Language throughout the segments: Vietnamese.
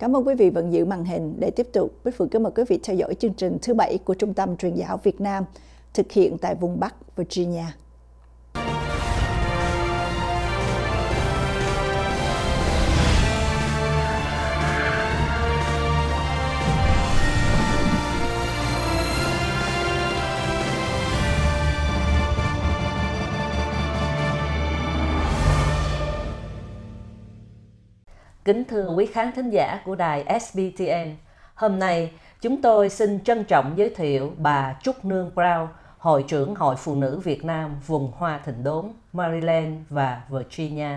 Cảm ơn quý vị vẫn giữ màn hình để tiếp tục. với Phượng kính mời quý vị theo dõi chương trình thứ bảy của Trung tâm Truyền giáo Việt Nam thực hiện tại vùng Bắc Virginia. Kính thưa quý khán thính giả của đài SBTN, hôm nay chúng tôi xin trân trọng giới thiệu bà Trúc Nương Brown, Hội trưởng Hội Phụ nữ Việt Nam vùng Hoa Thịnh Đốn, Maryland và Virginia,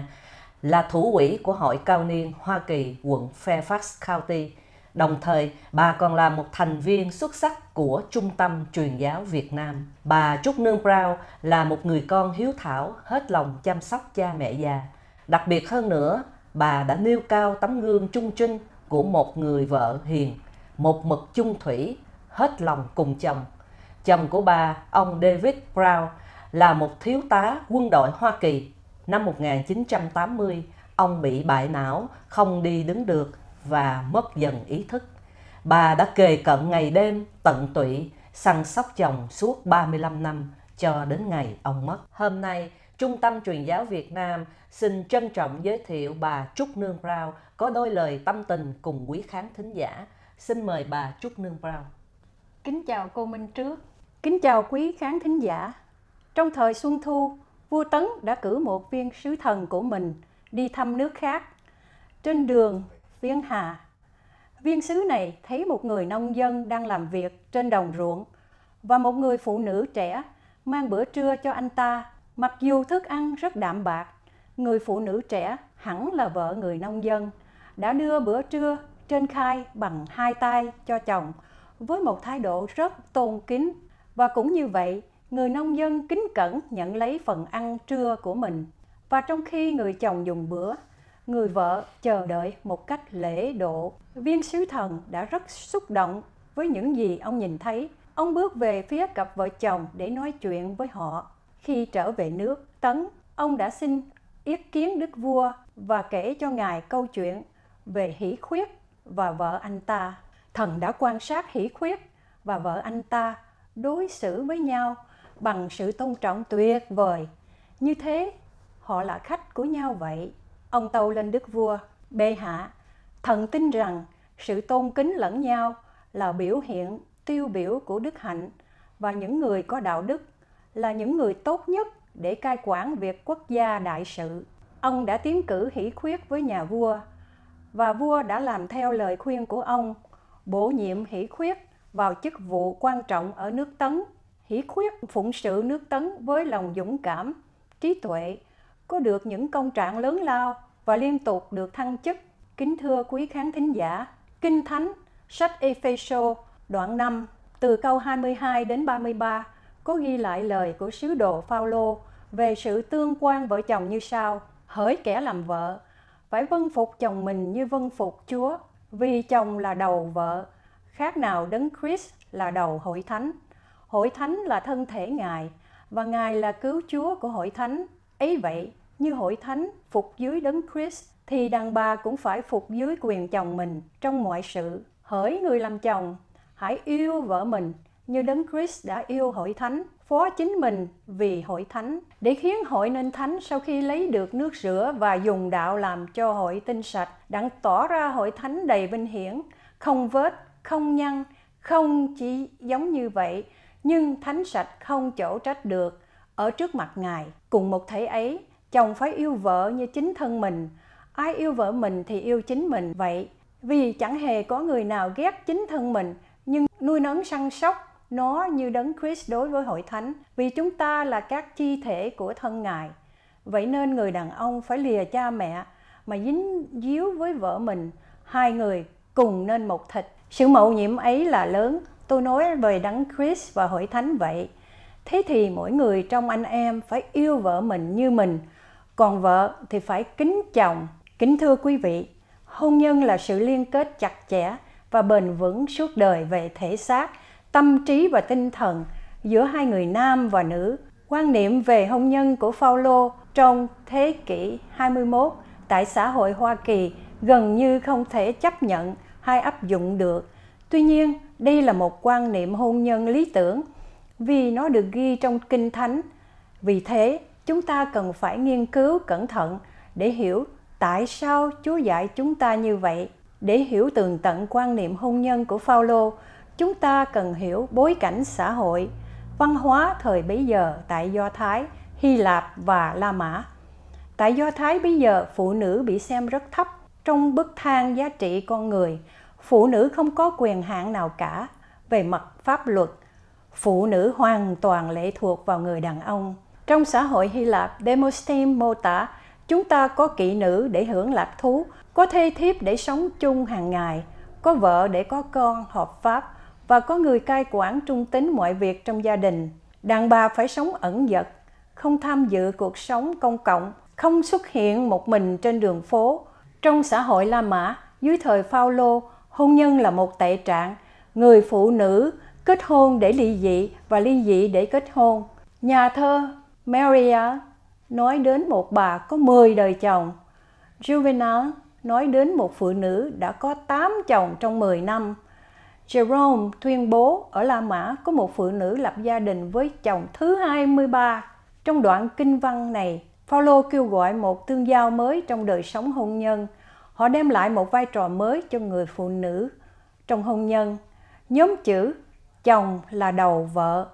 là thủ quỹ của Hội Cao niên Hoa Kỳ quận Fairfax County. Đồng thời, bà còn là một thành viên xuất sắc của Trung tâm Truyền giáo Việt Nam. Bà Trúc Nương Brown là một người con hiếu thảo, hết lòng chăm sóc cha mẹ già. Đặc biệt hơn nữa, bà đã nêu cao tấm gương trung trinh của một người vợ hiền, một mực chung thủy, hết lòng cùng chồng. Chồng của bà, ông David Brown, là một thiếu tá quân đội Hoa Kỳ. Năm 1980, ông bị bại não, không đi đứng được và mất dần ý thức. Bà đã kề cận ngày đêm, tận tụy, săn sóc chồng suốt 35 năm cho đến ngày ông mất. Hôm nay, Trung tâm Truyền giáo Việt Nam xin trân trọng giới thiệu bà Trúc Nương Rao có đôi lời tâm tình cùng quý khán thính giả. Xin mời bà Trúc Nương Rao. Kính chào cô Minh Trước, kính chào quý khán thính giả. Trong thời Xuân Thu, vua Tấn đã cử một viên sứ thần của mình đi thăm nước khác. Trên đường Viên Hà, viên sứ này thấy một người nông dân đang làm việc trên đồng ruộng và một người phụ nữ trẻ mang bữa trưa cho anh ta Mặc dù thức ăn rất đạm bạc, người phụ nữ trẻ hẳn là vợ người nông dân đã đưa bữa trưa trên khai bằng hai tay cho chồng với một thái độ rất tôn kính và cũng như vậy người nông dân kính cẩn nhận lấy phần ăn trưa của mình và trong khi người chồng dùng bữa người vợ chờ đợi một cách lễ độ viên sứ thần đã rất xúc động với những gì ông nhìn thấy ông bước về phía cặp vợ chồng để nói chuyện với họ khi trở về nước Tấn, ông đã xin ý kiến đức vua và kể cho ngài câu chuyện về hỷ khuyết và vợ anh ta. Thần đã quan sát hỷ khuyết và vợ anh ta đối xử với nhau bằng sự tôn trọng tuyệt vời. Như thế, họ là khách của nhau vậy. Ông tâu lên đức vua, bê hạ, thần tin rằng sự tôn kính lẫn nhau là biểu hiện tiêu biểu của đức hạnh và những người có đạo đức là những người tốt nhất để cai quản việc quốc gia đại sự. Ông đã tiến cử hỷ khuyết với nhà vua và vua đã làm theo lời khuyên của ông, bổ nhiệm hỷ khuyết vào chức vụ quan trọng ở nước Tấn. Hỷ khuyết phụng sự nước Tấn với lòng dũng cảm, trí tuệ, có được những công trạng lớn lao và liên tục được thăng chức. Kính thưa quý khán thính giả, Kinh Thánh, sách Epheso, đoạn 5, từ câu 22 đến 33 có ghi lại lời của sứ đồ Phaolô về sự tương quan vợ chồng như sau: Hỡi kẻ làm vợ, phải vâng phục chồng mình như vâng phục Chúa, vì chồng là đầu vợ, khác nào đấng Christ là đầu hội thánh. Hội thánh là thân thể Ngài và Ngài là cứu Chúa của hội thánh. Ấy vậy, như hội thánh phục dưới đấng Christ thì đàn bà cũng phải phục dưới quyền chồng mình trong mọi sự. Hỡi người làm chồng, hãy yêu vợ mình như Đấng Christ đã yêu hội thánh, phó chính mình vì hội thánh, để khiến hội nên thánh sau khi lấy được nước rửa và dùng đạo làm cho hội tinh sạch, đặng tỏ ra hội thánh đầy vinh hiển, không vết, không nhăn, không chỉ giống như vậy, nhưng thánh sạch không chỗ trách được ở trước mặt Ngài. Cùng một thể ấy, chồng phải yêu vợ như chính thân mình, ai yêu vợ mình thì yêu chính mình vậy. Vì chẳng hề có người nào ghét chính thân mình, nhưng nuôi nấng săn sóc nó như đấng Christ đối với hội thánh, vì chúng ta là các chi thể của thân Ngài. Vậy nên người đàn ông phải lìa cha mẹ mà dính díu với vợ mình, hai người cùng nên một thịt. Sự mậu nhiệm ấy là lớn, tôi nói về đấng Christ và hội thánh vậy. Thế thì mỗi người trong anh em phải yêu vợ mình như mình, còn vợ thì phải kính chồng. Kính thưa quý vị, hôn nhân là sự liên kết chặt chẽ và bền vững suốt đời về thể xác tâm trí và tinh thần giữa hai người nam và nữ. Quan niệm về hôn nhân của Paulo trong thế kỷ 21 tại xã hội Hoa Kỳ gần như không thể chấp nhận hay áp dụng được. Tuy nhiên, đây là một quan niệm hôn nhân lý tưởng vì nó được ghi trong Kinh Thánh. Vì thế, chúng ta cần phải nghiên cứu cẩn thận để hiểu tại sao Chúa dạy chúng ta như vậy. Để hiểu tường tận quan niệm hôn nhân của Phaolô, chúng ta cần hiểu bối cảnh xã hội, văn hóa thời bấy giờ tại Do Thái, Hy Lạp và La Mã. Tại Do Thái bấy giờ, phụ nữ bị xem rất thấp trong bức thang giá trị con người. Phụ nữ không có quyền hạn nào cả về mặt pháp luật. Phụ nữ hoàn toàn lệ thuộc vào người đàn ông. Trong xã hội Hy Lạp, demosthen mô tả chúng ta có kỵ nữ để hưởng lạc thú, có thê thiếp để sống chung hàng ngày, có vợ để có con hợp pháp và có người cai quản trung tính mọi việc trong gia đình. Đàn bà phải sống ẩn dật, không tham dự cuộc sống công cộng, không xuất hiện một mình trên đường phố. Trong xã hội La Mã, dưới thời Phaolô, hôn nhân là một tệ trạng. Người phụ nữ kết hôn để ly dị và ly dị để kết hôn. Nhà thơ Maria nói đến một bà có 10 đời chồng. Juvenal nói đến một phụ nữ đã có 8 chồng trong 10 năm. Jerome tuyên bố ở La Mã có một phụ nữ lập gia đình với chồng thứ 23. Trong đoạn kinh văn này, Paulo kêu gọi một tương giao mới trong đời sống hôn nhân. Họ đem lại một vai trò mới cho người phụ nữ trong hôn nhân. Nhóm chữ chồng là đầu vợ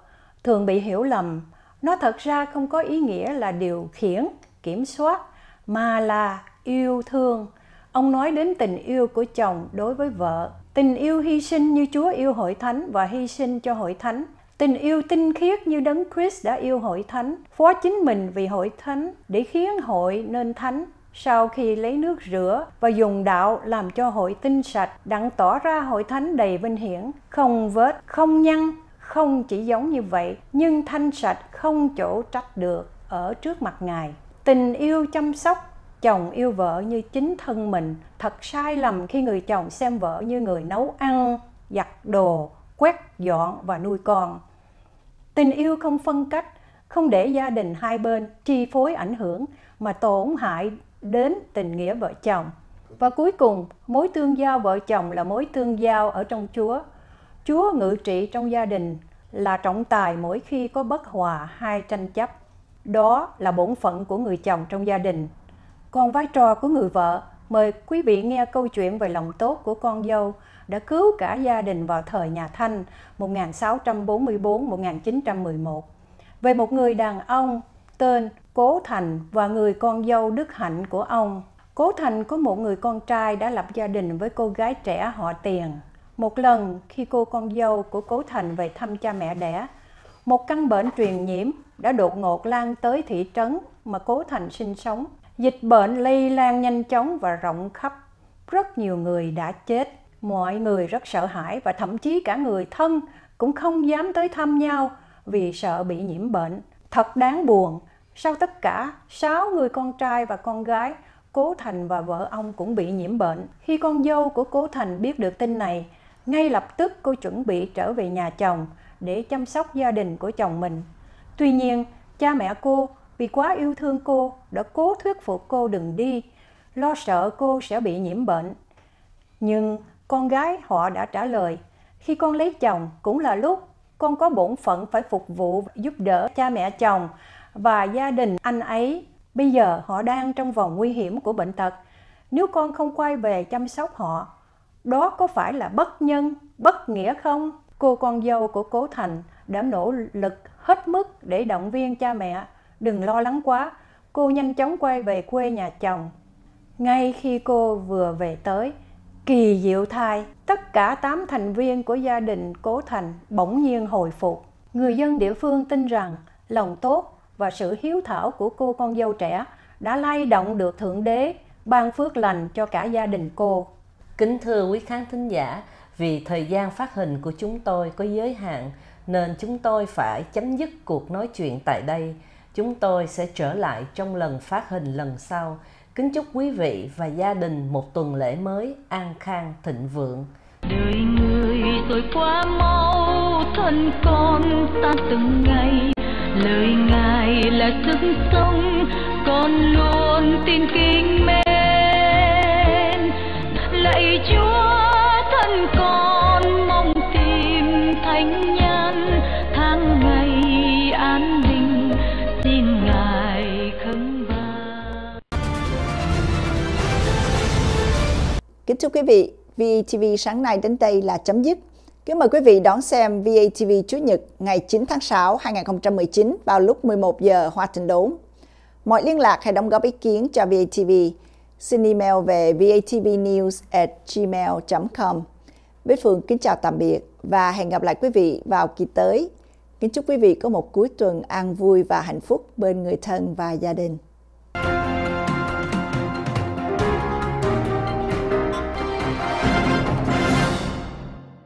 thường bị hiểu lầm. Nó thật ra không có ý nghĩa là điều khiển, kiểm soát mà là yêu thương. Ông nói đến tình yêu của chồng đối với vợ Tình yêu hy sinh như Chúa yêu hội thánh và hy sinh cho hội thánh. Tình yêu tinh khiết như Đấng Christ đã yêu hội thánh, phó chính mình vì hội thánh để khiến hội nên thánh sau khi lấy nước rửa và dùng đạo làm cho hội tinh sạch đặng tỏ ra hội thánh đầy vinh hiển không vết không nhăn không chỉ giống như vậy nhưng thanh sạch không chỗ trách được ở trước mặt ngài tình yêu chăm sóc chồng yêu vợ như chính thân mình thật sai lầm khi người chồng xem vợ như người nấu ăn giặt đồ quét dọn và nuôi con tình yêu không phân cách không để gia đình hai bên chi phối ảnh hưởng mà tổn hại đến tình nghĩa vợ chồng và cuối cùng mối tương giao vợ chồng là mối tương giao ở trong chúa chúa ngự trị trong gia đình là trọng tài mỗi khi có bất hòa hay tranh chấp đó là bổn phận của người chồng trong gia đình còn vai trò của người vợ, mời quý vị nghe câu chuyện về lòng tốt của con dâu đã cứu cả gia đình vào thời nhà Thanh 1644-1911. Về một người đàn ông tên Cố Thành và người con dâu Đức Hạnh của ông. Cố Thành có một người con trai đã lập gia đình với cô gái trẻ họ Tiền. Một lần khi cô con dâu của Cố Thành về thăm cha mẹ đẻ, một căn bệnh truyền nhiễm đã đột ngột lan tới thị trấn mà Cố Thành sinh sống Dịch bệnh lây lan nhanh chóng và rộng khắp, rất nhiều người đã chết. Mọi người rất sợ hãi và thậm chí cả người thân cũng không dám tới thăm nhau vì sợ bị nhiễm bệnh. Thật đáng buồn, sau tất cả, 6 người con trai và con gái, Cố Thành và vợ ông cũng bị nhiễm bệnh. Khi con dâu của Cố Thành biết được tin này, ngay lập tức cô chuẩn bị trở về nhà chồng để chăm sóc gia đình của chồng mình. Tuy nhiên, cha mẹ cô vì quá yêu thương cô đã cố thuyết phục cô đừng đi, lo sợ cô sẽ bị nhiễm bệnh. Nhưng con gái họ đã trả lời, khi con lấy chồng cũng là lúc con có bổn phận phải phục vụ giúp đỡ cha mẹ chồng và gia đình anh ấy. Bây giờ họ đang trong vòng nguy hiểm của bệnh tật. Nếu con không quay về chăm sóc họ, đó có phải là bất nhân, bất nghĩa không? Cô con dâu của Cố Thành đã nỗ lực hết mức để động viên cha mẹ đừng lo lắng quá, cô nhanh chóng quay về quê nhà chồng. Ngay khi cô vừa về tới, kỳ diệu thai, tất cả 8 thành viên của gia đình Cố Thành bỗng nhiên hồi phục. Người dân địa phương tin rằng lòng tốt và sự hiếu thảo của cô con dâu trẻ đã lay động được Thượng Đế ban phước lành cho cả gia đình cô. Kính thưa quý khán thính giả, vì thời gian phát hình của chúng tôi có giới hạn nên chúng tôi phải chấm dứt cuộc nói chuyện tại đây Chúng tôi sẽ trở lại trong lần phát hình lần sau. Kính chúc quý vị và gia đình một tuần lễ mới an khang thịnh vượng. Đời người rồi quá mau, thân con tan từng ngày. Lời Ngài là sức sống, con luôn tin kính mến. Lạy Chúa Kính thưa quý vị, VTV sáng nay đến đây là chấm dứt. Kính mời quý vị đón xem VTV Chủ nhật ngày 9 tháng 6 2019 vào lúc 11 giờ Hoa thành Đốn. Mọi liên lạc hay đóng góp ý kiến cho VTV, Xin email về vatvnews@gmail.com. Bế Phương kính chào tạm biệt và hẹn gặp lại quý vị vào kỳ tới. Kính chúc quý vị có một cuối tuần an vui và hạnh phúc bên người thân và gia đình.